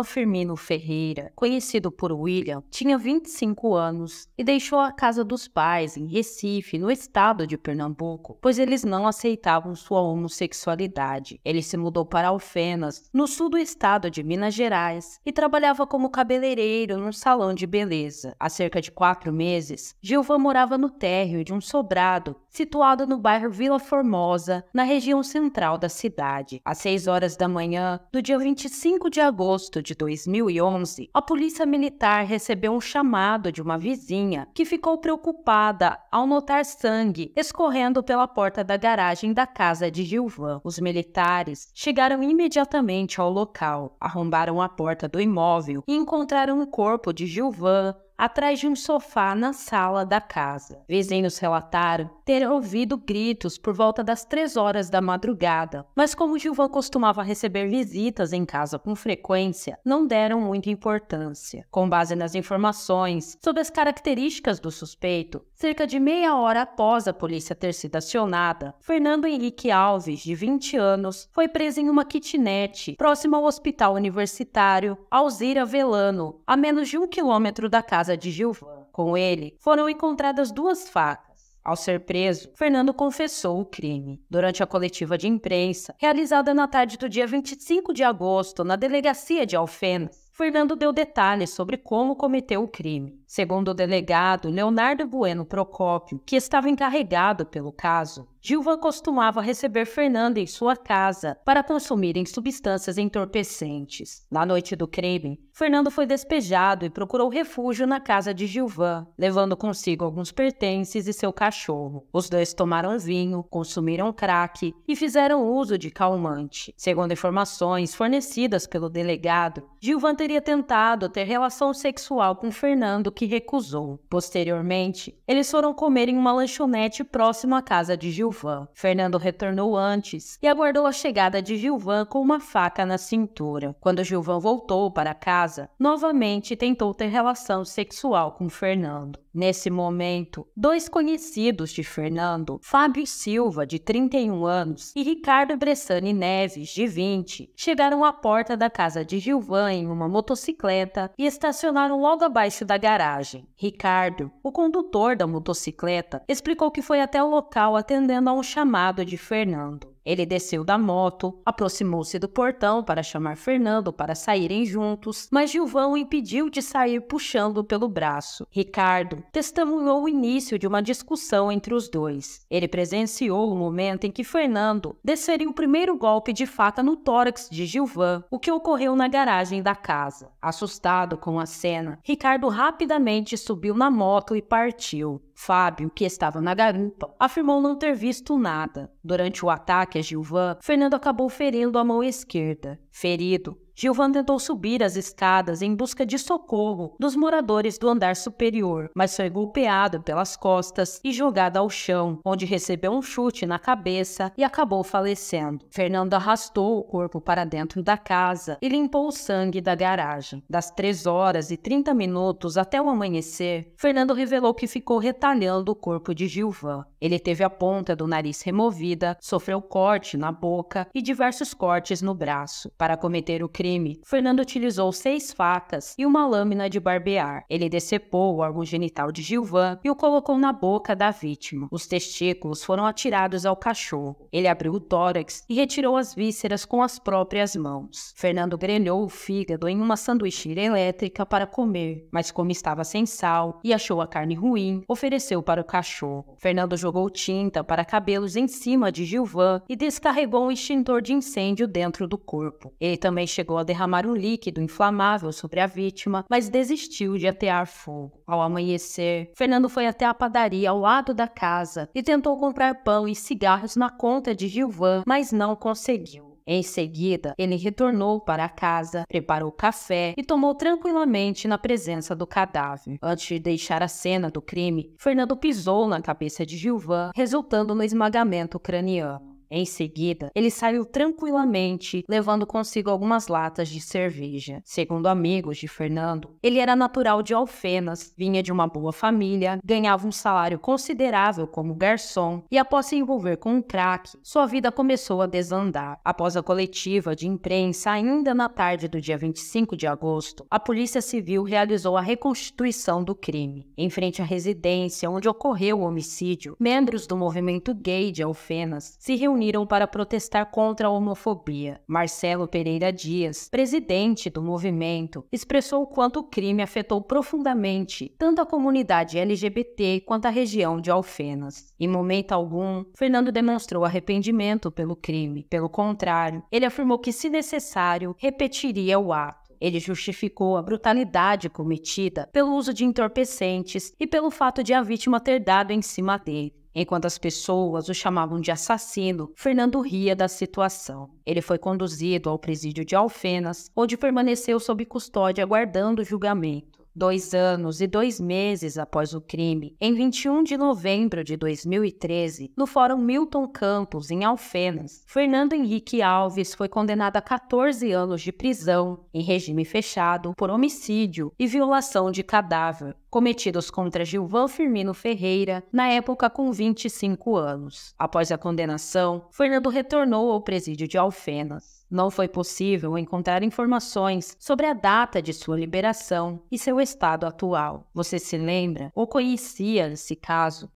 Juan Firmino Ferreira, conhecido por William, tinha 25 anos e deixou a casa dos pais em Recife, no estado de Pernambuco, pois eles não aceitavam sua homossexualidade. Ele se mudou para Alfenas, no sul do estado de Minas Gerais, e trabalhava como cabeleireiro num salão de beleza. Há cerca de quatro meses, Gilvan morava no térreo de um sobrado situado no bairro Vila Formosa, na região central da cidade. Às 6 horas da manhã do dia 25 de agosto de de 2011, a polícia militar recebeu um chamado de uma vizinha que ficou preocupada ao notar sangue escorrendo pela porta da garagem da casa de Gilvan. Os militares chegaram imediatamente ao local, arrombaram a porta do imóvel e encontraram o corpo de Gilvan atrás de um sofá na sala da casa. Vizinhos relataram ter ouvido gritos por volta das três horas da madrugada, mas como Gilvan costumava receber visitas em casa com frequência, não deram muita importância. Com base nas informações sobre as características do suspeito, cerca de meia hora após a polícia ter sido acionada, Fernando Henrique Alves, de 20 anos, foi preso em uma kitnet próxima ao Hospital Universitário Alzira Velano, a menos de um quilômetro da casa casa de Gilvan com ele, foram encontradas duas facas. Ao ser preso, Fernando confessou o crime. Durante a coletiva de imprensa, realizada na tarde do dia 25 de agosto na delegacia de Alfenas, Fernando deu detalhes sobre como cometeu o crime. Segundo o delegado Leonardo Bueno Procópio, que estava encarregado pelo caso, Gilvan costumava receber Fernanda em sua casa para consumirem substâncias entorpecentes. Na noite do crime, Fernando foi despejado e procurou refúgio na casa de Gilvan, levando consigo alguns pertences e seu cachorro. Os dois tomaram vinho, consumiram crack e fizeram uso de calmante. Segundo informações fornecidas pelo delegado, Gilvan teria tentado ter relação sexual com Fernando que recusou. Posteriormente, eles foram comer em uma lanchonete próximo à casa de Gilvan. Fernando retornou antes e aguardou a chegada de Gilvan com uma faca na cintura. Quando Gilvan voltou para casa, novamente tentou ter relação sexual com Fernando. Nesse momento, dois conhecidos de Fernando, Fábio Silva, de 31 anos, e Ricardo Bressani Neves, de 20, chegaram à porta da casa de Gilvan em uma motocicleta e estacionaram logo abaixo da garagem garagem. Ricardo, o condutor da motocicleta, explicou que foi até o local atendendo a um chamado de Fernando. Ele desceu da moto, aproximou-se do portão para chamar Fernando para saírem juntos, mas Gilvão o impediu de sair puxando pelo braço. Ricardo testemunhou o início de uma discussão entre os dois. Ele presenciou o momento em que Fernando desferiu o primeiro golpe de faca no tórax de Gilvan, o que ocorreu na garagem da casa. Assustado com a cena, Ricardo rapidamente subiu na moto e partiu. Fábio, que estava na garupa, afirmou não ter visto nada. Durante o ataque a Gilvan, Fernando acabou ferindo a mão esquerda. Ferido, Gilvan tentou subir as escadas em busca de socorro dos moradores do andar superior, mas foi golpeado pelas costas e jogado ao chão, onde recebeu um chute na cabeça e acabou falecendo. Fernando arrastou o corpo para dentro da casa e limpou o sangue da garagem. Das 3 horas e 30 minutos até o amanhecer, Fernando revelou que ficou retalhando o corpo de Gilvan. Ele teve a ponta do nariz removida, sofreu corte na boca e diversos cortes no braço. Para cometer o crime, Fernando utilizou seis facas e uma lâmina de barbear. Ele decepou o órgão genital de Gilvan e o colocou na boca da vítima. Os testículos foram atirados ao cachorro. Ele abriu o tórax e retirou as vísceras com as próprias mãos. Fernando grelhou o fígado em uma sanduicheira elétrica para comer, mas como estava sem sal e achou a carne ruim, ofereceu para o cachorro. Fernando jogou jogou tinta para cabelos em cima de Gilvan e descarregou um extintor de incêndio dentro do corpo. Ele também chegou a derramar um líquido inflamável sobre a vítima, mas desistiu de atear fogo. Ao amanhecer, Fernando foi até a padaria ao lado da casa e tentou comprar pão e cigarros na conta de Gilvan, mas não conseguiu. Em seguida, ele retornou para casa, preparou café e tomou tranquilamente na presença do cadáver. Antes de deixar a cena do crime, Fernando pisou na cabeça de Gilvan, resultando no esmagamento craniano. Em seguida, ele saiu tranquilamente, levando consigo algumas latas de cerveja. Segundo amigos de Fernando, ele era natural de Alfenas, vinha de uma boa família, ganhava um salário considerável como garçom e, após se envolver com um crack, sua vida começou a desandar. Após a coletiva de imprensa, ainda na tarde do dia 25 de agosto, a Polícia Civil realizou a reconstituição do crime. Em frente à residência onde ocorreu o homicídio, membros do movimento gay de Alfenas se reuniram reuniram para protestar contra a homofobia. Marcelo Pereira Dias, presidente do movimento, expressou o quanto o crime afetou profundamente tanto a comunidade LGBT quanto a região de Alfenas. Em momento algum, Fernando demonstrou arrependimento pelo crime. Pelo contrário, ele afirmou que, se necessário, repetiria o ato. Ele justificou a brutalidade cometida pelo uso de entorpecentes e pelo fato de a vítima ter dado em cima dele. Enquanto as pessoas o chamavam de assassino, Fernando ria da situação. Ele foi conduzido ao presídio de Alfenas, onde permaneceu sob custódia aguardando o julgamento dois anos e dois meses após o crime, em 21 de novembro de 2013, no Fórum Milton Campos, em Alfenas, Fernando Henrique Alves foi condenado a 14 anos de prisão, em regime fechado, por homicídio e violação de cadáver, cometidos contra Gilvan Firmino Ferreira, na época com 25 anos. Após a condenação, Fernando retornou ao presídio de Alfenas não foi possível encontrar informações sobre a data de sua liberação e seu estado atual. Você se lembra ou conhecia esse caso?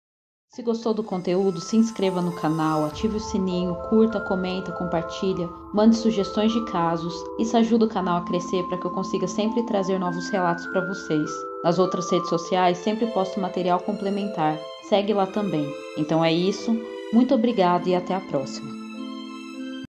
Se gostou do conteúdo, se inscreva no canal, ative o sininho, curta, comenta, compartilha, mande sugestões de casos. Isso ajuda o canal a crescer para que eu consiga sempre trazer novos relatos para vocês. Nas outras redes sociais sempre posto material complementar. Segue lá também. Então é isso. Muito obrigado e até a próxima.